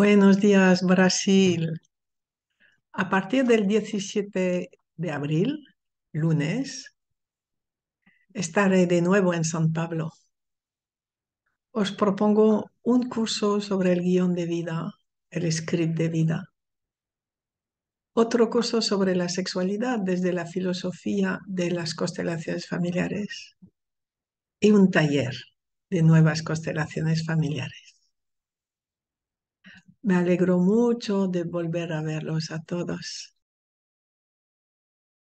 Buenos días, Brasil. A partir del 17 de abril, lunes, estaré de nuevo en San Pablo. Os propongo un curso sobre el guión de vida, el script de vida. Otro curso sobre la sexualidad desde la filosofía de las constelaciones familiares. Y un taller de nuevas constelaciones familiares. Me alegro mucho de volver a verlos a todos.